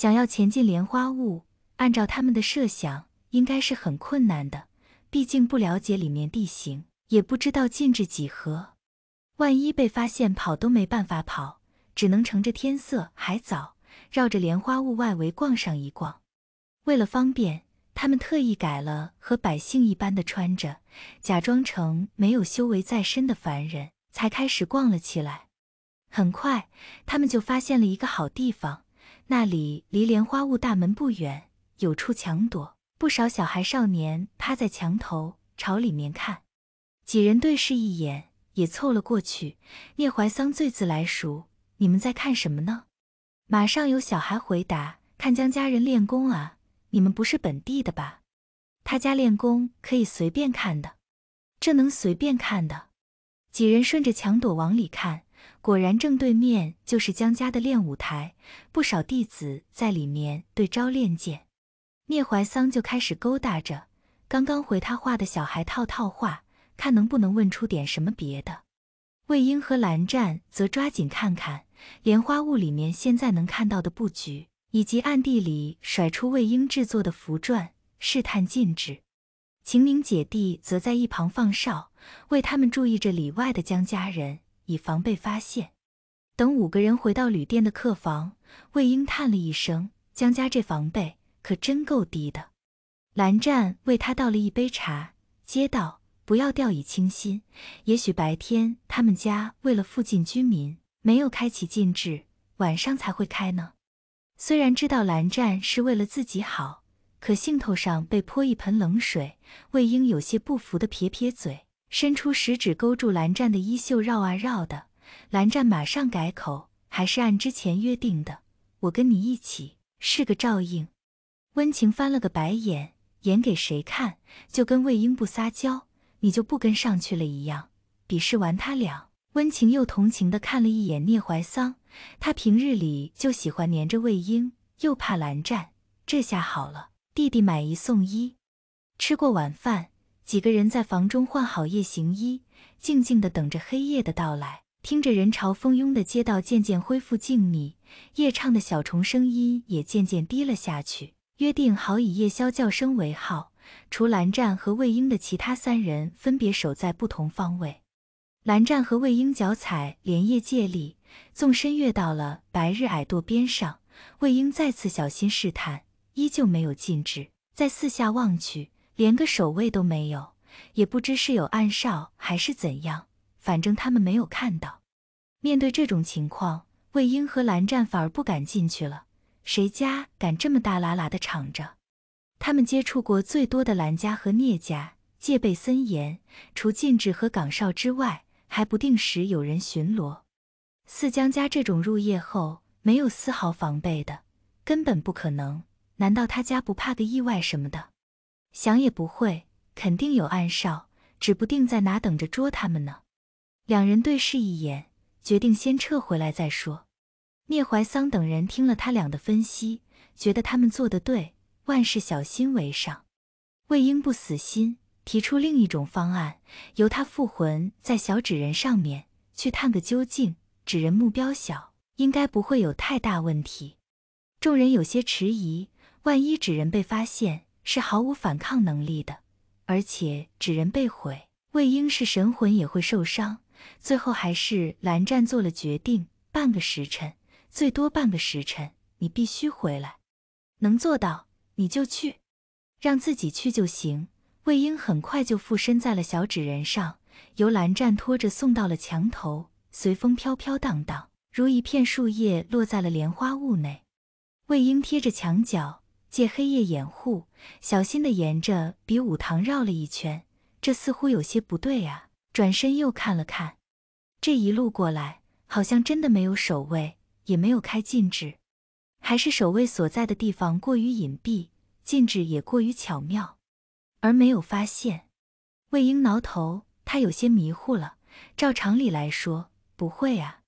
想要前进莲花坞，按照他们的设想，应该是很困难的。毕竟不了解里面地形，也不知道禁制几何，万一被发现，跑都没办法跑，只能乘着天色还早，绕着莲花坞外围逛上一逛。为了方便，他们特意改了和百姓一般的穿着，假装成没有修为在身的凡人，才开始逛了起来。很快，他们就发现了一个好地方。那里离莲花坞大门不远，有处墙垛，不少小孩少年趴在墙头朝里面看。几人对视一眼，也凑了过去。聂怀桑最自来熟，你们在看什么呢？马上有小孩回答：“看江家人练功啊！”你们不是本地的吧？他家练功可以随便看的，这能随便看的？几人顺着墙垛往里看。果然，正对面就是江家的练武台，不少弟子在里面对招练剑。聂怀桑就开始勾搭着刚刚回他话的小孩套套话，看能不能问出点什么别的。魏婴和蓝湛则抓紧看看莲花坞里面现在能看到的布局，以及暗地里甩出魏婴制作的符篆试探禁制。秦明姐弟则在一旁放哨，为他们注意着里外的江家人。以防被发现。等五个人回到旅店的客房，魏婴叹了一声：“江家这防备可真够低的。”蓝湛为他倒了一杯茶，接道：“不要掉以轻心，也许白天他们家为了附近居民没有开启禁制，晚上才会开呢。”虽然知道蓝湛是为了自己好，可兴头上被泼一盆冷水，魏婴有些不服的撇撇嘴。伸出食指勾住蓝湛的衣袖，绕啊绕的。蓝湛马上改口，还是按之前约定的，我跟你一起，是个照应。温情翻了个白眼，演给谁看？就跟魏婴不撒娇，你就不跟上去了一样。鄙视完他俩，温情又同情的看了一眼聂怀桑，他平日里就喜欢黏着魏婴，又怕蓝湛，这下好了，弟弟买一送一。吃过晚饭。几个人在房中换好夜行衣，静静的等着黑夜的到来，听着人潮蜂拥的街道渐渐恢复静谧，夜唱的小虫声音也渐渐低了下去。约定好以夜宵叫声为号，除蓝湛和魏婴的其他三人分别守在不同方位。蓝湛和魏婴脚踩莲叶借力，纵身跃到了白日矮垛边上。魏婴再次小心试探，依旧没有禁止。再四下望去。连个守卫都没有，也不知是有暗哨还是怎样。反正他们没有看到。面对这种情况，魏婴和蓝湛反而不敢进去了。谁家敢这么大喇喇的敞着？他们接触过最多的蓝家和聂家，戒备森严，除禁制和岗哨之外，还不定时有人巡逻。四江家这种入夜后没有丝毫防备的，根本不可能。难道他家不怕个意外什么的？想也不会，肯定有暗哨，指不定在哪等着捉他们呢。两人对视一眼，决定先撤回来再说。聂怀桑等人听了他俩的分析，觉得他们做的对，万事小心为上。魏婴不死心，提出另一种方案，由他附魂在小纸人上面去探个究竟。纸人目标小，应该不会有太大问题。众人有些迟疑，万一纸人被发现。是毫无反抗能力的，而且纸人被毁，魏婴是神魂也会受伤。最后还是蓝湛做了决定，半个时辰，最多半个时辰，你必须回来。能做到你就去，让自己去就行。魏婴很快就附身在了小纸人上，由蓝湛拖着送到了墙头，随风飘飘荡荡，如一片树叶落在了莲花坞内。魏婴贴着墙角。借黑夜掩护，小心地沿着比武堂绕了一圈。这似乎有些不对啊！转身又看了看，这一路过来，好像真的没有守卫，也没有开禁制，还是守卫所在的地方过于隐蔽，禁制也过于巧妙，而没有发现。魏婴挠头，他有些迷糊了。照常理来说，不会啊！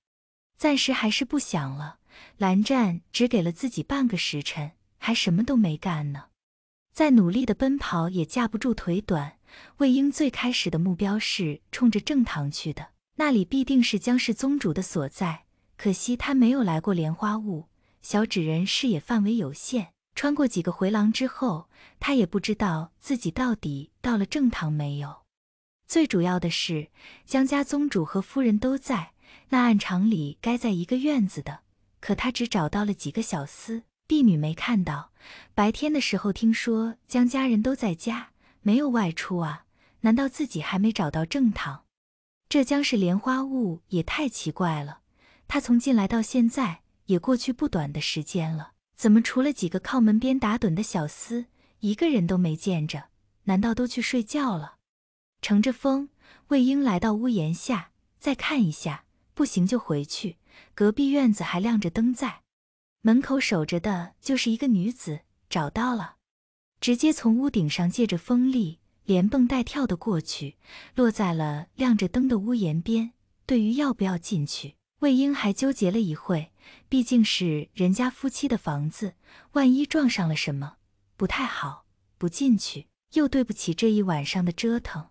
暂时还是不想了。蓝湛只给了自己半个时辰。还什么都没干呢，再努力的奔跑也架不住腿短。魏婴最开始的目标是冲着正堂去的，那里必定是江氏宗主的所在。可惜他没有来过莲花坞，小纸人视野范围有限。穿过几个回廊之后，他也不知道自己到底到了正堂没有。最主要的是，江家宗主和夫人都在那，按常理该在一个院子的，可他只找到了几个小厮。婢女没看到，白天的时候听说江家人都在家，没有外出啊。难道自己还没找到正堂？这江氏莲花坞也太奇怪了。他从进来到现在也过去不短的时间了，怎么除了几个靠门边打盹的小厮，一个人都没见着？难道都去睡觉了？乘着风，魏婴来到屋檐下，再看一下，不行就回去。隔壁院子还亮着灯在。门口守着的就是一个女子，找到了，直接从屋顶上借着风力，连蹦带跳的过去，落在了亮着灯的屋檐边。对于要不要进去，魏婴还纠结了一会，毕竟是人家夫妻的房子，万一撞上了什么，不太好。不进去又对不起这一晚上的折腾，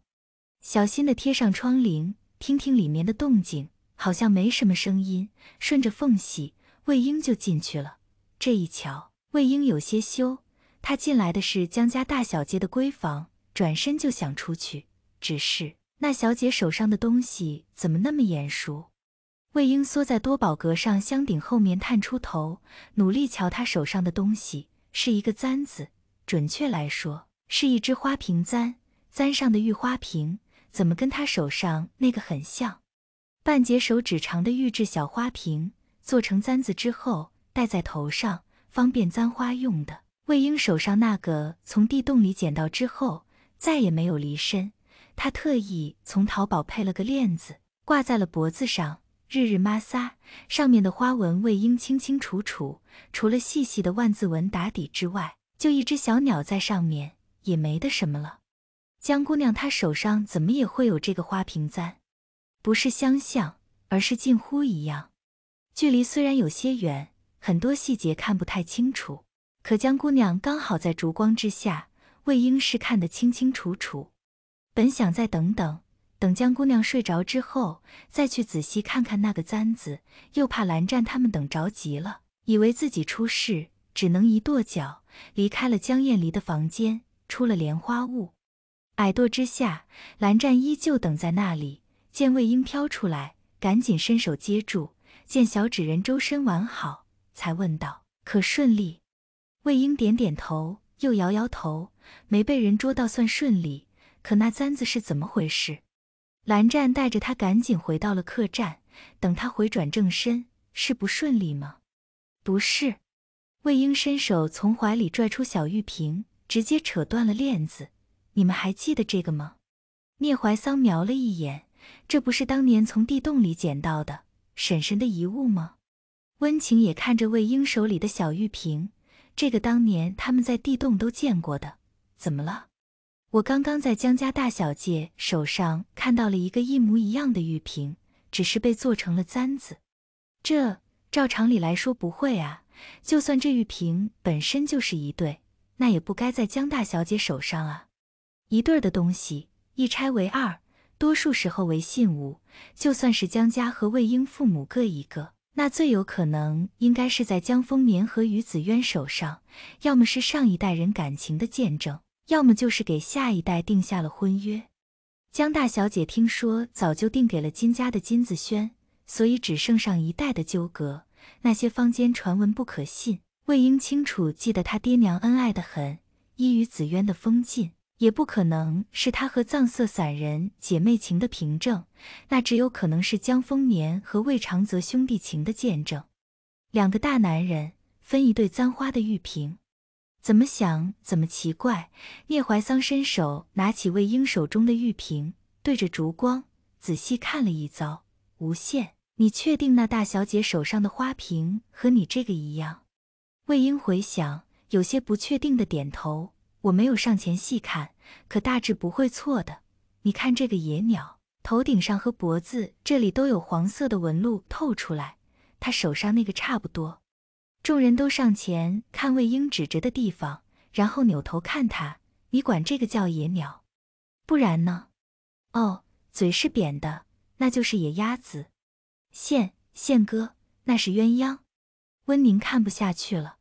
小心的贴上窗棂，听听里面的动静，好像没什么声音，顺着缝隙。魏婴就进去了。这一瞧，魏婴有些羞。他进来的是江家大小姐的闺房，转身就想出去，只是那小姐手上的东西怎么那么眼熟？魏婴缩在多宝阁上香顶后面探出头，努力瞧她手上的东西，是一个簪子，准确来说是一只花瓶簪。簪上的玉花瓶怎么跟她手上那个很像？半截手指长的玉制小花瓶。做成簪子之后戴在头上，方便簪花用的。魏婴手上那个从地洞里捡到之后再也没有离身，他特意从淘宝配了个链子挂在了脖子上，日日摩撒。上面的花纹魏婴清清楚楚，除了细细的万字纹打底之外，就一只小鸟在上面，也没得什么了。江姑娘她手上怎么也会有这个花瓶簪？不是相像，而是近乎一样。距离虽然有些远，很多细节看不太清楚，可江姑娘刚好在烛光之下，魏婴是看得清清楚楚。本想再等等，等江姑娘睡着之后再去仔细看看那个簪子，又怕蓝湛他们等着急了，以为自己出事，只能一跺脚离开了江厌离的房间，出了莲花坞。矮垛之下，蓝湛依旧等在那里，见魏婴飘出来，赶紧伸手接住。见小纸人周身完好，才问道：“可顺利？”魏婴点点头，又摇摇头：“没被人捉到算顺利。可那簪子是怎么回事？”蓝湛带着他赶紧回到了客栈。等他回转正身，是不顺利吗？不是。魏婴伸手从怀里拽出小玉瓶，直接扯断了链子。你们还记得这个吗？聂怀桑瞄了一眼，这不是当年从地洞里捡到的。婶婶的遗物吗？温情也看着魏婴手里的小玉瓶，这个当年他们在地洞都见过的，怎么了？我刚刚在江家大小姐手上看到了一个一模一样的玉瓶，只是被做成了簪子。这照常理来说不会啊，就算这玉瓶本身就是一对，那也不该在江大小姐手上啊。一对儿的东西一拆为二。多数时候为信物，就算是江家和魏婴父母各一个，那最有可能应该是在江丰年和于子渊手上，要么是上一代人感情的见证，要么就是给下一代定下了婚约。江大小姐听说早就定给了金家的金子轩，所以只剩上一代的纠葛。那些坊间传闻不可信。魏婴清楚记得他爹娘恩爱的很，依于子渊的风劲。也不可能是他和藏色散人姐妹情的凭证，那只有可能是江丰年和魏长泽兄弟情的见证。两个大男人分一对簪花的玉瓶，怎么想怎么奇怪。聂怀桑伸手拿起魏婴手中的玉瓶，对着烛光仔细看了一遭。无限，你确定那大小姐手上的花瓶和你这个一样？魏婴回想，有些不确定的点头。我没有上前细看，可大致不会错的。你看这个野鸟，头顶上和脖子这里都有黄色的纹路透出来，它手上那个差不多。众人都上前看魏婴指着的地方，然后扭头看他。你管这个叫野鸟？不然呢？哦，嘴是扁的，那就是野鸭子。宪宪哥，那是鸳鸯。温宁看不下去了。